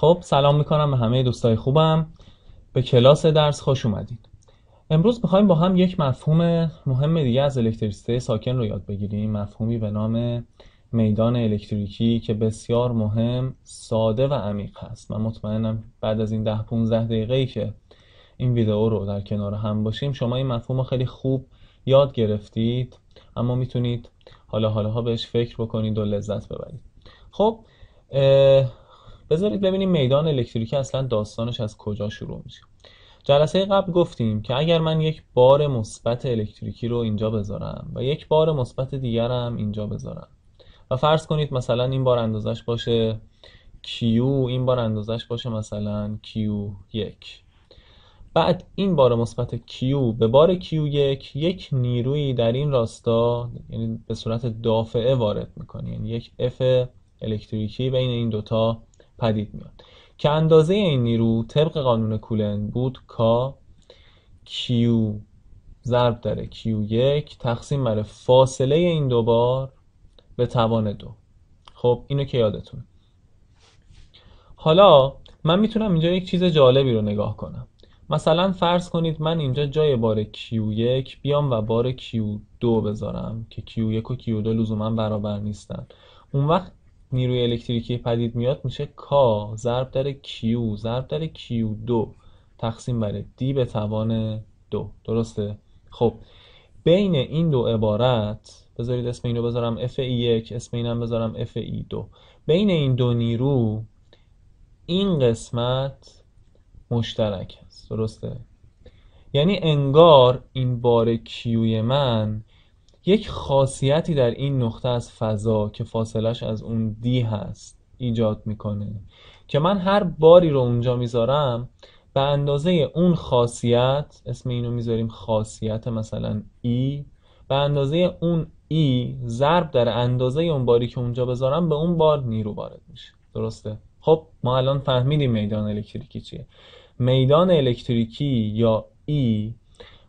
خب سلام میکنم به همه دوستای خوبم به کلاس درس خوش اومدید امروز میخوایم با هم یک مفهوم مهم دیگه از الکتریسیته ساکن رو یاد بگیریم مفهومی به نام میدان الکتریکی که بسیار مهم ساده و عمیق هست من مطمئنم بعد از این ده 15 دقیقه ای که این ویدئو رو در کنار هم باشیم شما این مفهوم رو خیلی خوب یاد گرفتید اما میتونید حالا ها بهش فکر بکنید و لذت ببرید خب بذارید ببینیم میدان الکتریکی اصلا داستانش از کجا شروع میشه جلسه قبل گفتیم که اگر من یک بار مثبت الکتریکی رو اینجا بذارم و یک بار مثبت دیگرم اینجا بذارم و فرض کنید مثلا این بار اندازش باشه Q این بار اندازش باشه مثلا Q1 بعد این بار مثبت Q به بار Q1 یک نیروی در این راستا یعنی به صورت دافعه وارد میکنه یعنی یک F الکتریکی بین این دوتا پدید میاد که اندازه این نیرو طبق قانون کولن بود کا کیو ضرب داره کیو یک تقسیم بر فاصله این دو بار به توان دو خب اینو که یادتون حالا من میتونم اینجا یک چیز جالبی رو نگاه کنم مثلا فرض کنید من اینجا جای بار Q1 بیام و بار Q2 بذارم که Q1 و Q2 لزوما برابر نیستن اون وقت نیروی الکتریکی پدید میاد میشه کا ضرب در کیو ضرب در کیو 2 تقسیم بر دی به توان دو درسته خب بین این دو عبارت بذارید اسم رو بذارم اف ای e یک اسم اینم بذارم اف ای e بین این دو نیرو این قسمت مشترک است درسته یعنی انگار این بار کیوی من یک خاصیتی در این نقطه از فضا که فاصلش از اون دی هست ایجاد میکنه که من هر باری رو اونجا میذارم به اندازه اون خاصیت اسم اینو میذاریم خاصیت مثلا ای e، به اندازه اون ای e ضرب در اندازه اون باری که اونجا بذارم به اون بار نیرو وارد میشه درسته خب ما الان فهمیدیم میدان الکتریکی چیه میدان الکتریکی یا ای e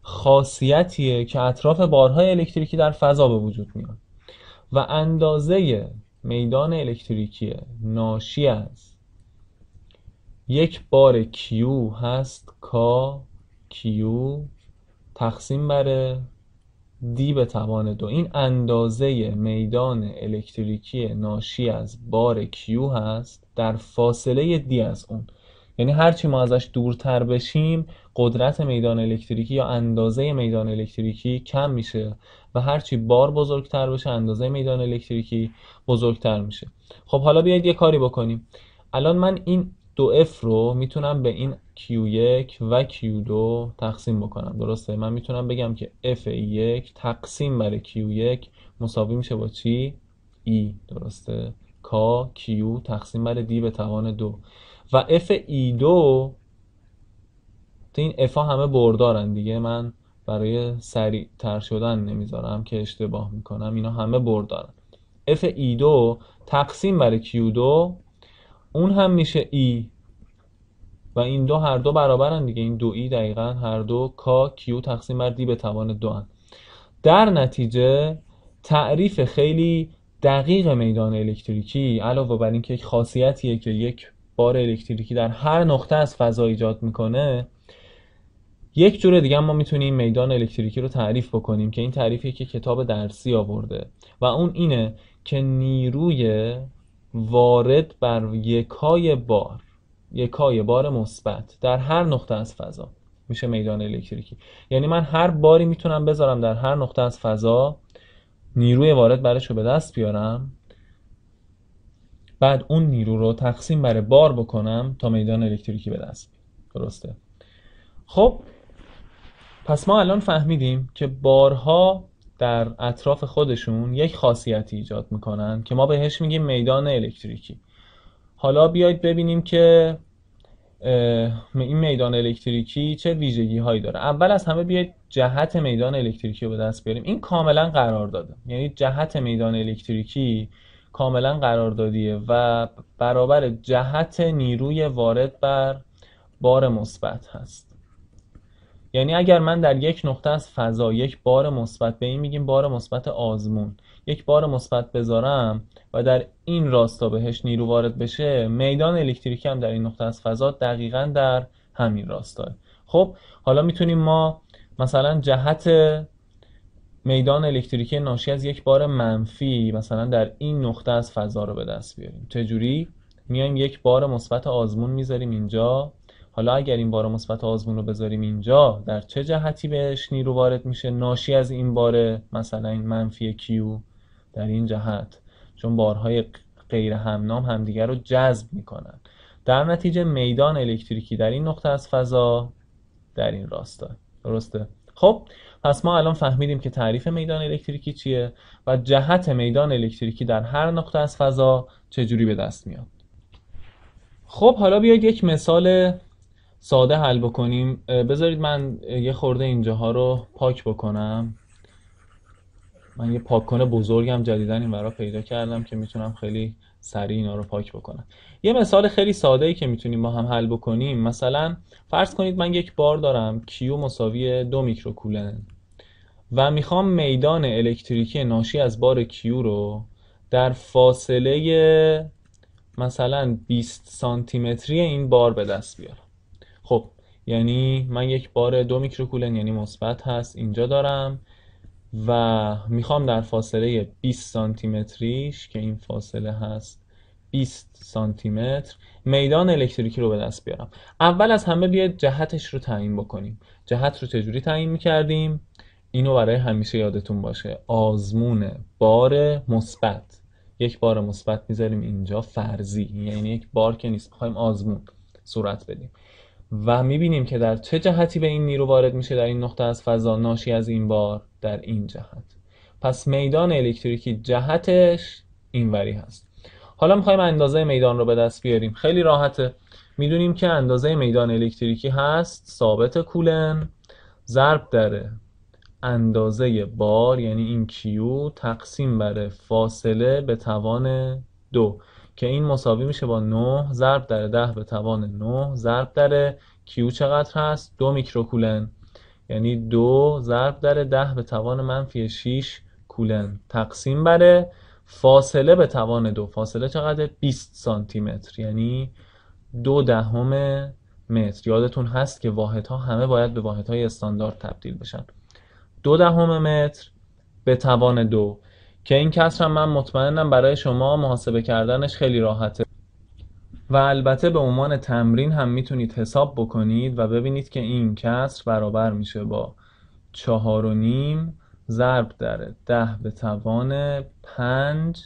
خاصیتیه که اطراف بارهای الکتریکی در فضا به وجود میاد و اندازه میدان الکتریکی ناشی از یک بار کیو هست کا کیو تقسیم بر دی به توان دو این اندازه میدان الکتریکی ناشی از بار کیو هست در فاصله دی از اون یعنی هرچی ما ازش دورتر بشیم قدرت میدان الکتریکی یا اندازه میدان الکتریکی کم میشه و هرچی بار بزرگتر بشه اندازه میدان الکتریکی بزرگتر میشه خب حالا بیاید یه کاری بکنیم الان من این دو F رو میتونم به این Q1 و Q2 تقسیم بکنم درسته من میتونم بگم که F1 تقسیم بر Q1 مساوی میشه با چی؟ E درسته K Q تقسیم بر D به توان دو و اف ای e دو این همه بردارن دیگه من برای سریع تر شدن نمیذارم که اشتباه میکنم اینا همه بردارن اف ای e دو تقسیم بر کیو دو اون هم میشه ای e و این دو هر دو برابرن دیگه این دو ای دقیقا هر دو کا کیو تقسیم بر دی به توان دو هن. در نتیجه تعریف خیلی دقیق میدان الکتریکی علاوه بر اینکه یک خاصیتیه که یک بار الکتریکی در هر نقطه از فضا ایجاد میکنه یک جور دیگه ما میتونیم میدان الکتریکی رو تعریف بکنیم که این تعریفی که کتاب درسی آورده و اون اینه که نیروی وارد بر یکای بار یکای بار مثبت در هر نقطه از فضا میشه میدان الکتریکی یعنی من هر باری میتونم بذارم در هر نقطه از فضا نیروی وارد برش رو به دست بیارم بعد اون نیرو رو تقسیم بر بار بکنم تا میدان الکتریکی به دست درسته خب پس ما الان فهمیدیم که بارها در اطراف خودشون یک خاصیتی ایجاد میکنن که ما بهش میگیم میدان الکتریکی حالا بیایید ببینیم که این میدان الکتریکی چه ویژگی هایی داره اول از همه بیایید جهت میدان الکتریکی رو به دست بیاریم این کاملا قرار داده یعنی جهت میدان الکتریکی کاملا قراردادیه و برابر جهت نیروی وارد بر بار مثبت هست یعنی اگر من در یک نقطه از فضا یک بار مثبت به این میگیم بار مثبت آزمون یک بار مثبت بذارم و در این راستا بهش نیرو وارد بشه میدان الکتریکی هم در این نقطه از فضا دقیقا در همین راستا خب حالا میتونیم ما مثلا جهت میدان الکتریکی ناشی از یک بار منفی مثلا در این نقطه از فضا رو به دست بیاریم چجوری میایم یک بار مثبت آزمون میذاریم اینجا حالا اگر این بار مثبت آزمون رو بذاریم اینجا در چه جهتی بهش نیرو وارد میشه ناشی از این بار مثلا این منفی کیو در این جهت چون بارهای غیر همنام همدیگر رو جذب میکنن در نتیجه میدان الکتریکی در این نقطه از فضا در این راستا درسته خب پس ما الان فهمیدیم که تعریف میدان الکتریکی چیه و جهت میدان الکتریکی در هر نقطه از فضا چجوری به دست میاد خب حالا بیاید یک مثال ساده حل بکنیم بذارید من یه خورده اینجاها رو پاک بکنم من یه پاک کنه بزرگم جدیدن این ورا پیدا کردم که میتونم خیلی سریع اینا رو پاک بکنم یه مثال خیلی ساده ای که میتونیم با هم حل بکنیم مثلا فرض کنید من یک بار دارم کیو مساوی دو میکروکولن و میخوام میدان الکتریکی ناشی از بار کیو رو در فاصله مثلا 20 سانتیمتری این بار به دست بیارم خب یعنی من یک بار دو میکروکولن یعنی مثبت هست اینجا دارم و میخوام در فاصله 20 سانتی متریش که این فاصله هست 20 سانتی متر میدان الکتریکی رو به دست بیارم اول از همه بیاید جهتش رو تعیین بکنیم جهت رو چجوری تعیین میکردیم اینو برای همیشه یادتون باشه آزمون بار مثبت یک بار مثبت میذاریم اینجا فرضی یعنی یک بار که نیست میخوایم آزمون صورت بدیم و میبینیم که در چه جهتی به این نیرو وارد میشه در این نقطه از فضا ناشی از این بار در این جهت پس میدان الکتریکی جهتش اینوری هست حالا میخوایم اندازه میدان رو به دست بیاریم خیلی راحته میدونیم که اندازه میدان الکتریکی هست ثابت کولن ضرب در اندازه بار یعنی این کیو تقسیم بر فاصله به توان دو که این مساوی میشه با 9 ضرب در ده به توان 9 ضرب در کیو چقدر هست دو میکروکولن یعنی دو ضرب در ده به توان منفی 6 کولن تقسیم بر فاصله به توان دو فاصله چقدر 20 سانتی متر یعنی دو دهم متر یادتون هست که واحد ها همه باید به واحد های استاندارد تبدیل بشن دو دهم متر به توان دو که این کسر من مطمئنم برای شما محاسبه کردنش خیلی راحته و البته به عنوان تمرین هم میتونید حساب بکنید و ببینید که این کسر برابر میشه با چهار و نیم ضرب در ده به توان پنج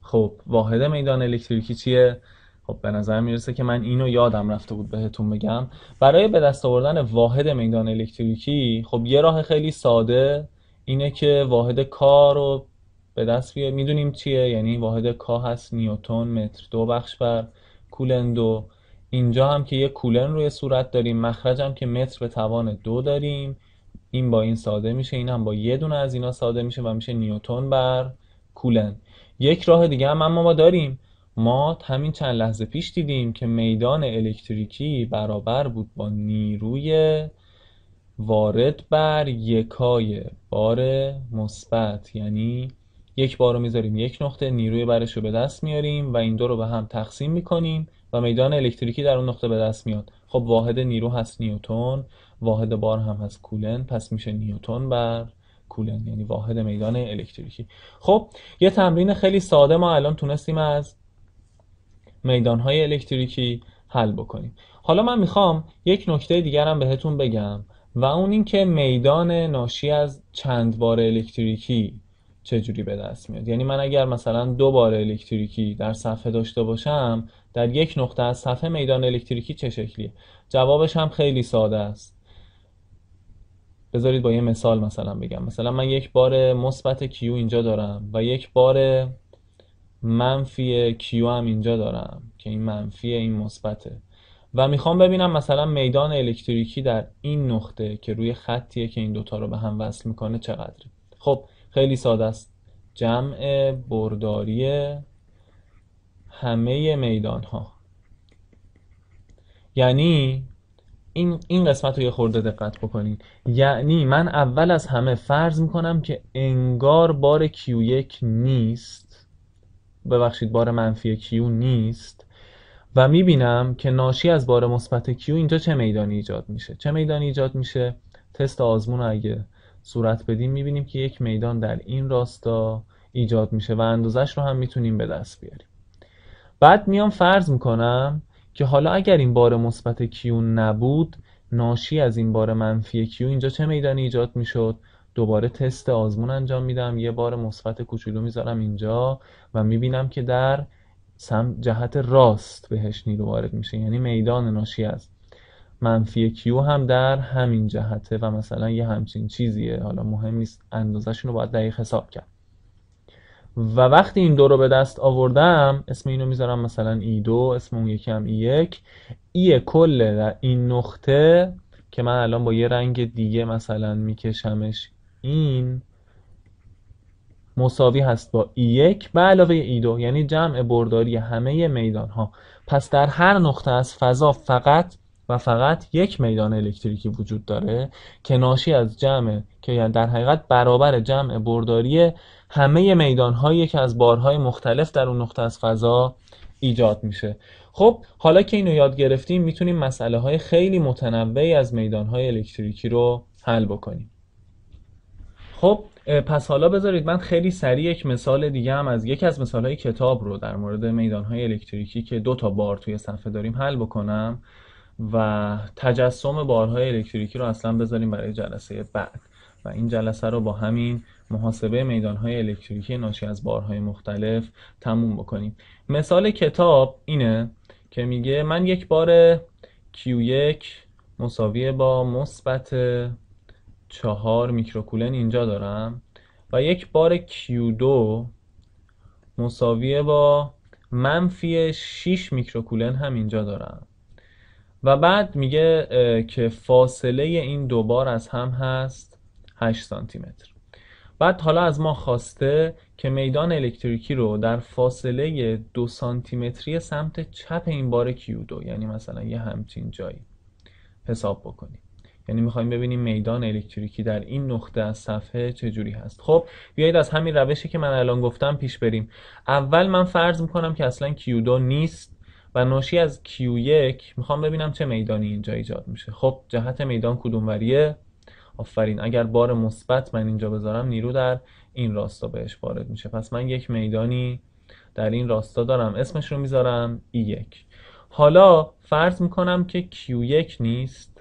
خب واحد میدان الکتریکی چیه؟ خب به نظر میرسه که من اینو یادم رفته بود بهتون بگم برای به دست آوردن واحد میدان الکتریکی خب یه راه خیلی ساده اینه که واحد کار رو به دست میدونیم چیه یعنی واحد کا هست نیوتون متر دو بخش بر کولن دو اینجا هم که یه کولن روی صورت داریم مخرج هم که متر به توان دو داریم این با این ساده میشه این هم با یه دونه از اینا ساده میشه و میشه نیوتون بر کولن یک راه دیگه هم اما ما داریم ما همین چند لحظه پیش دیدیم که میدان الکتریکی برابر بود با نیروی وارد بر یکای بار مثبت یعنی یک بار رو میذاریم یک نقطه نیروی برش رو به دست میاریم و این دو رو به هم تقسیم میکنیم و میدان الکتریکی در اون نقطه به دست میاد خب واحد نیرو هست نیوتن واحد بار هم هست کولن پس میشه نیوتن بر کولن یعنی واحد میدان الکتریکی خب یه تمرین خیلی ساده ما الان تونستیم از میدان الکتریکی حل بکنیم حالا من میخوام یک نکته دیگرم بهتون بگم و اون اینکه میدان ناشی از چند بار الکتریکی چجوری به دست میاد یعنی من اگر مثلا دو بار الکتریکی در صفحه داشته باشم در یک نقطه از صفحه میدان الکتریکی چه شکلیه جوابش هم خیلی ساده است بذارید با یه مثال مثلا بگم مثلا من یک بار مثبت کیو اینجا دارم و یک بار منفی کیو هم اینجا دارم که این منفی این مثبته و میخوام ببینم مثلا میدان الکتریکی در این نقطه که روی خطیه که این دوتا رو به هم وصل میکنه چقدره خب خیلی ساده است جمع برداری همه میدان ها یعنی این, این قسمت رو یه خورده دقت بکنید یعنی من اول از همه فرض میکنم که انگار بار کیو 1 نیست ببخشید بار منفی کیو نیست و میبینم که ناشی از بار مثبت کیو اینجا چه میدانی ایجاد میشه چه میدانی ایجاد میشه تست آزمون اگه صورت بدیم میبینیم که یک میدان در این راستا ایجاد میشه و اندازش رو هم میتونیم به دست بیاریم بعد میام فرض میکنم که حالا اگر این بار مثبت کیو نبود ناشی از این بار منفی کیو اینجا چه میدانی ایجاد میشد دوباره تست آزمون انجام میدم یه بار مثبت کوچولو میذارم اینجا و میبینم که در سم جهت راست بهش نیرو وارد میشه یعنی میدان ناشی از منفی کیو هم در همین جهته و مثلا یه همچین چیزیه حالا مهم نیست اندازهشون رو باید دقیق حساب کرد و وقتی این دو رو به دست آوردم اسم اینو میذارم مثلا ای e دو اسم اون یکی هم ای e یک ای e کل این نقطه که من الان با یه رنگ دیگه مثلا میکشمش این مساوی هست با ای یک به علاوه ای دو یعنی جمع برداری همه میدان ها پس در هر نقطه از فضا فقط و فقط یک میدان الکتریکی وجود داره که ناشی از جمع که یعنی در حقیقت برابر جمع برداری همه میدان که از بارهای مختلف در اون نقطه از فضا ایجاد میشه خب حالا که اینو یاد گرفتیم میتونیم مسئله های خیلی متنوعی از میدان الکتریکی رو حل بکنیم خب پس حالا بذارید من خیلی سریع یک مثال دیگه هم از یکی از مثال های کتاب رو در مورد میدان های الکتریکی که دو تا بار توی صفحه داریم حل بکنم و تجسم بارهای الکتریکی رو اصلا بذاریم برای جلسه بعد و این جلسه رو با همین محاسبه میدانهای الکتریکی ناشی از بارهای مختلف تموم بکنیم مثال کتاب اینه که میگه من یک بار Q1 مساوی با مثبت چهار میکروکولن اینجا دارم و یک بار Q2 مساوی با منفی 6 میکروکولن هم اینجا دارم و بعد میگه که فاصله این دوبار از هم هست 8 سانتی متر بعد حالا از ما خواسته که میدان الکتریکی رو در فاصله دو سانتیمتری سمت چپ این بار کیودو یعنی مثلا یه همچین جایی حساب بکنیم یعنی میخوایم ببینیم میدان الکتریکی در این نقطه از صفحه چجوری هست خب بیایید از همین روشی که من الان گفتم پیش بریم اول من فرض میکنم که اصلا کیودو نیست و ناشی از Q1 میخوام ببینم چه میدانی اینجا ایجاد میشه خب جهت میدان وریه آفرین اگر بار مثبت من اینجا بذارم نیرو در این راستا بهش وارد میشه پس من یک میدانی در این راستا دارم اسمش رو میذارم E1 حالا فرض میکنم که Q1 نیست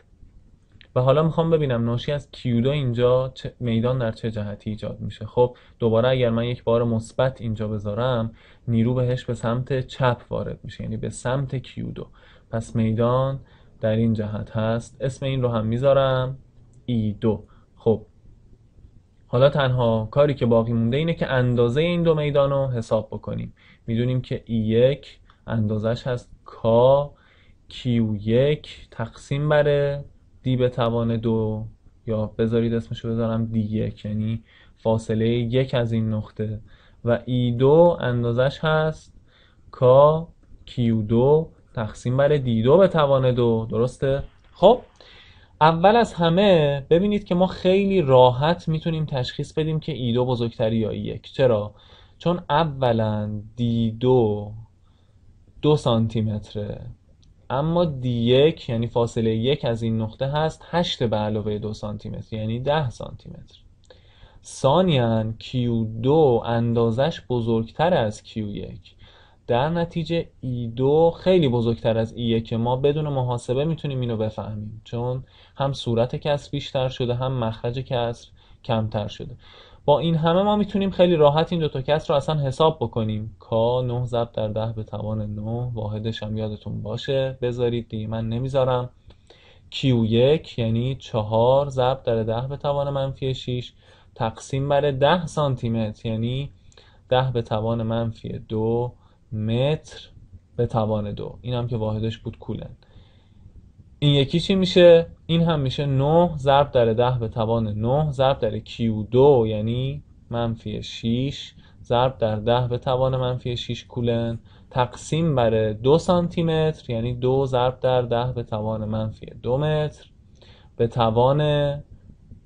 و حالا میخوام ببینم ناشی از دو اینجا میدان در چه جهتی ایجاد میشه خب دوباره اگر من یک بار مثبت اینجا بذارم نیرو بهش به سمت چپ وارد میشه یعنی به سمت دو پس میدان در این جهت هست اسم این رو هم میذارم ای دو خب حالا تنها کاری که باقی مونده اینه که اندازه این دو میدان رو حساب بکنیم میدونیم که ای یک اندازش هست کا کیو یک تقسیم بره. دی به توان دو یا بذارید اسمشو بذارم دی یک یعنی فاصله یک از این نقطه و ای دو اندازش هست کا کیو دو تقسیم بر دی دو به توان دو درسته؟ خب اول از همه ببینید که ما خیلی راحت میتونیم تشخیص بدیم که ای دو بزرگتری یا یک چرا؟ چون اولا دی دو دو سانتی متره اما دی یک یعنی فاصله یک از این نقطه هست 8 به علاوه دو سانتی متر یعنی 10 سانتی متر ثانیاً Q2 اندازش بزرگتر از Q1 در نتیجه E2 خیلی بزرگتر از E1 که ما بدون محاسبه میتونیم اینو بفهمیم چون هم صورت کسر بیشتر شده هم مخرج کسر کمتر شده با این همه ما میتونیم خیلی راحت این تا کس رو اصلا حساب بکنیم کا 9 ضرب در 10 به توان 9 واحدش هم یادتون باشه بذارید دیگه من نمیذارم Q1 یعنی 4 ضرب در 10 به توان منفی 6 تقسیم بر 10 سانتی متر یعنی 10 به توان منفی 2 متر به توان 2 اینم که واحدش بود کولن این یکی چی میشه این هم میشه 9 ضرب در 10 به توان 9 ضرب در Q2 یعنی منفی 6 ضرب در 10 به توان منفی 6 کولن تقسیم بر 2 سانتی متر یعنی 2 ضرب در 10 به توان منفی 2 متر به توان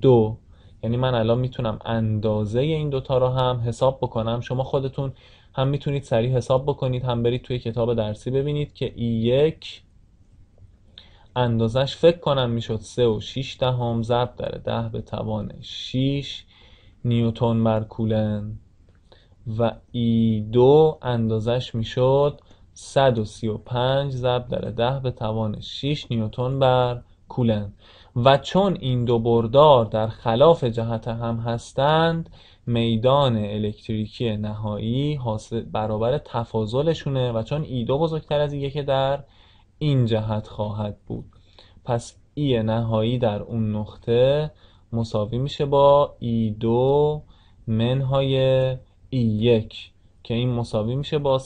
2 یعنی من الان میتونم اندازه این دوتا رو هم حساب بکنم شما خودتون هم میتونید سریع حساب بکنید هم برید توی کتاب درسی ببینید که ای e یک اندازش فکر کنم میشد 3 و 6 دهم ضرب در ده به توان 6 نیوتن بر کولن و ای 2 اندازش میشد 135 ضرب در 10 به توان 6 نیوتن بر کولن و چون این دو بردار در خلاف جهت هم هستند میدان الکتریکی نهایی برابر تفاضلشونه و چون ای دو بزرگتر از یک در این جهت خواهد بود پس ای نهایی در اون نقطه مساوی میشه با ای دو منهای ای یک که این مساوی میشه با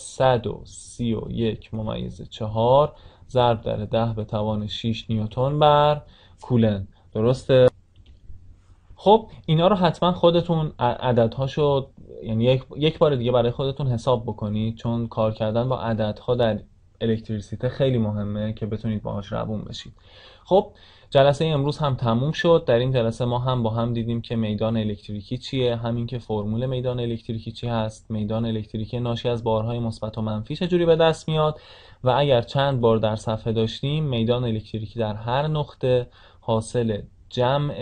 یک ممیز چهار ضرب در 10 به توان 6 نیوتن بر کولن درسته خب اینا رو حتما خودتون عددهاشو یعنی یک بار دیگه برای خودتون حساب بکنید چون کار کردن با عددها در الکتریسیته خیلی مهمه که بتونید باهاش روون بشید خب جلسه امروز هم تموم شد در این جلسه ما هم با هم دیدیم که میدان الکتریکی چیه همین که فرمول میدان الکتریکی چی هست میدان الکتریکی ناشی از بارهای مثبت و منفی چجوری به دست میاد و اگر چند بار در صفحه داشتیم میدان الکتریکی در هر نقطه حاصل جمع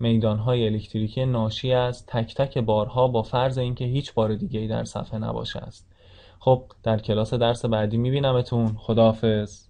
میدانهای الکتریکی ناشی از تک تک بارها با فرض اینکه هیچ بار دیگه ای در صفحه نباشه است خب در کلاس درس بعدی میبینمتون خداحافظ